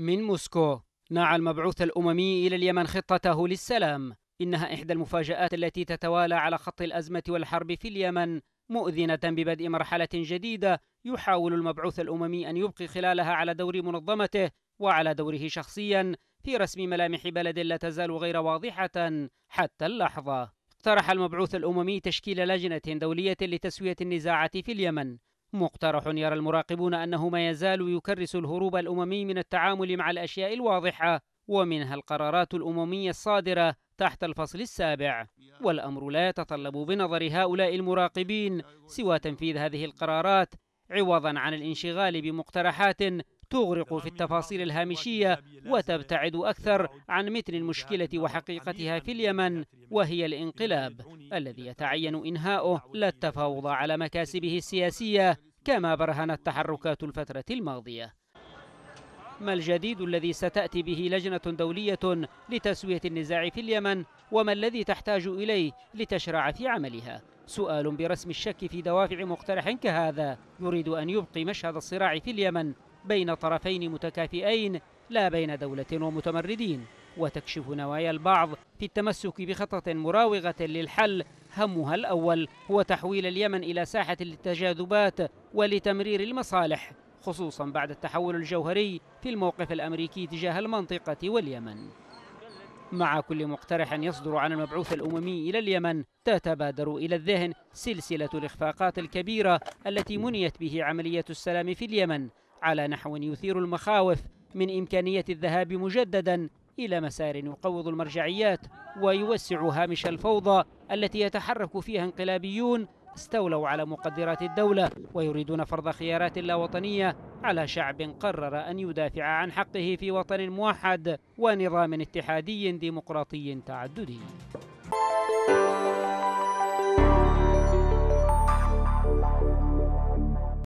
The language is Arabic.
من موسكو نعى المبعوث الأممي إلى اليمن خطته للسلام إنها إحدى المفاجآت التي تتوالى على خط الأزمة والحرب في اليمن مؤذنة ببدء مرحلة جديدة يحاول المبعوث الأممي أن يبقي خلالها على دور منظمته وعلى دوره شخصيا في رسم ملامح بلد لا تزال غير واضحة حتى اللحظة اقترح المبعوث الأممي تشكيل لجنة دولية لتسوية النزاعات في اليمن مقترح يرى المراقبون أنه ما يزال يكرس الهروب الأممي من التعامل مع الأشياء الواضحة ومنها القرارات الأممية الصادرة تحت الفصل السابع والأمر لا يتطلب بنظر هؤلاء المراقبين سوى تنفيذ هذه القرارات عوضا عن الانشغال بمقترحات تغرق في التفاصيل الهامشية وتبتعد أكثر عن متن المشكلة وحقيقتها في اليمن وهي الانقلاب الذي يتعين إنهاؤه لا التفاوض على مكاسبه السياسية كما برهنت تحركات الفترة الماضية ما الجديد الذي ستأتي به لجنة دولية لتسوية النزاع في اليمن وما الذي تحتاج إليه لتشرع في عملها؟ سؤال برسم الشك في دوافع مقترح كهذا يريد أن يبقي مشهد الصراع في اليمن بين طرفين متكافئين لا بين دولة ومتمردين وتكشف نوايا البعض في التمسك بخطة مراوغة للحل همها الأول هو تحويل اليمن إلى ساحة للتجاذبات ولتمرير المصالح خصوصا بعد التحول الجوهري في الموقف الأمريكي تجاه المنطقة واليمن مع كل مقترح يصدر عن المبعوث الأممي إلى اليمن تتبادر إلى الذهن سلسلة الإخفاقات الكبيرة التي منيت به عملية السلام في اليمن على نحو يثير المخاوف من إمكانية الذهاب مجددا إلى مسار يقوض المرجعيات ويوسع هامش الفوضى التي يتحرك فيها انقلابيون استولوا على مقدرات الدولة ويريدون فرض خيارات لا وطنية على شعب قرر أن يدافع عن حقه في وطن موحد ونظام اتحادي ديمقراطي تعددي